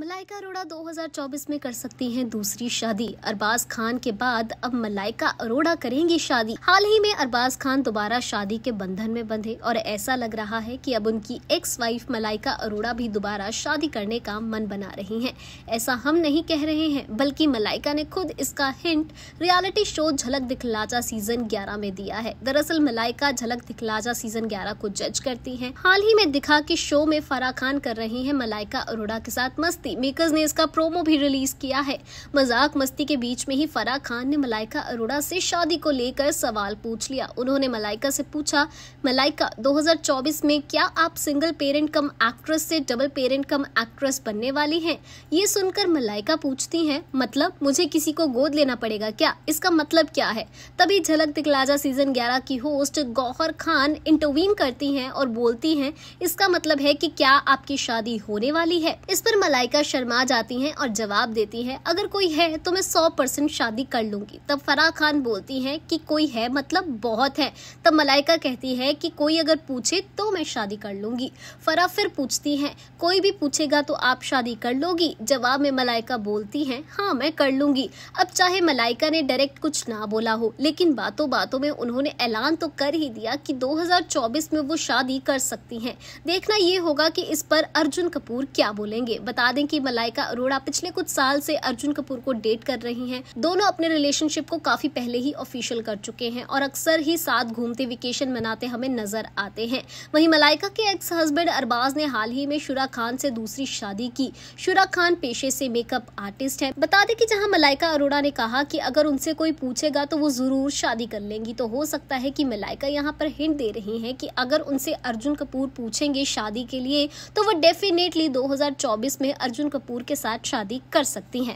मलाइका अरोड़ा 2024 में कर सकती हैं दूसरी शादी अरबाज खान के बाद अब मलाइका अरोड़ा करेंगी शादी हाल ही में अरबाज खान दोबारा शादी के बंधन में बंधे और ऐसा लग रहा है कि अब उनकी एक्स वाइफ मलाइका अरोड़ा भी दोबारा शादी करने का मन बना रही हैं ऐसा हम नहीं कह रहे हैं बल्कि मलाइका ने खुद इसका हिंट रियालिटी शो झलक दिखलाजा सीजन ग्यारह में दिया है दरअसल मलाइका झलक दिखलाजा सीजन ग्यारह को जज करती है हाल ही में दिखा की शो में फराह खान कर रही है मलाइका अरोड़ा के साथ मस्ती मस्ती मेकर्स ने इसका प्रोमो भी रिलीज किया है मजाक मस्ती के बीच में ही फराह खान ने मलाइका अरोड़ा से शादी को लेकर सवाल पूछ लिया उन्होंने मलाइका से पूछा मलाइका 2024 में क्या आप सिंगल पेरेंट कम एक्ट्रेस से डबल पेरेंट कम एक्ट्रेस बनने वाली हैं ये सुनकर मलाइका पूछती है मतलब मुझे किसी को गोद लेना पड़ेगा क्या इसका मतलब क्या है तभी झलक दिखलाजा सीजन ग्यारह की होस्ट गौहर खान इंटरवीन करती है और बोलती है इसका मतलब है की क्या आपकी शादी होने वाली है इस पर मलाइका फरीदा शर्मा जाती हैं और जवाब देती हैं अगर कोई है तो मैं सौ परसेंट शादी कर लूंगी तब फराह खान बोलती हैं कि कोई है मतलब बहुत है तब मलाइका कहती है कि कोई अगर पूछे तो मैं शादी कर लूंगी फराह फिर पूछती हैं कोई भी पूछेगा तो आप शादी कर लोगी जवाब में मलाइका बोलती हैं हाँ मैं कर लूंगी अब चाहे मलाइका ने डायरेक्ट कुछ ना बोला हो लेकिन बातों बातों में उन्होंने ऐलान तो कर ही दिया कि 2024 में वो शादी कर सकती हैं देखना ये होगा कि इस पर अर्जुन कपूर क्या बोलेंगे बता दें की मलाइका अरोड़ा पिछले कुछ साल से अर्जुन कपूर को डेट कर रही हैं दोनों अपने रिलेशनशिप को काफी पहले ही ऑफिशियल कर चुके हैं और अक्सर ही साथ घूमते वेकेशन मनाते हमें नजर आते हैं वहीं मलाइका के एक्स हस्बैंड अरबाज ने हाल ही में शुरा खान से दूसरी शादी की शुरा खान पेशे से मेकअप आर्टिस्ट है बता दें कि जहाँ मलाइका अरोड़ा ने कहा कि अगर उनसे कोई पूछेगा तो वो जरूर शादी कर लेंगी तो हो सकता है कि मलाइका यहाँ पर हिंट दे रही है कि अगर उनसे अर्जुन कपूर पूछेंगे शादी के लिए तो वो डेफिनेटली 2024 में अर्जुन अर्जुन कपूर के साथ शादी कर सकती हैं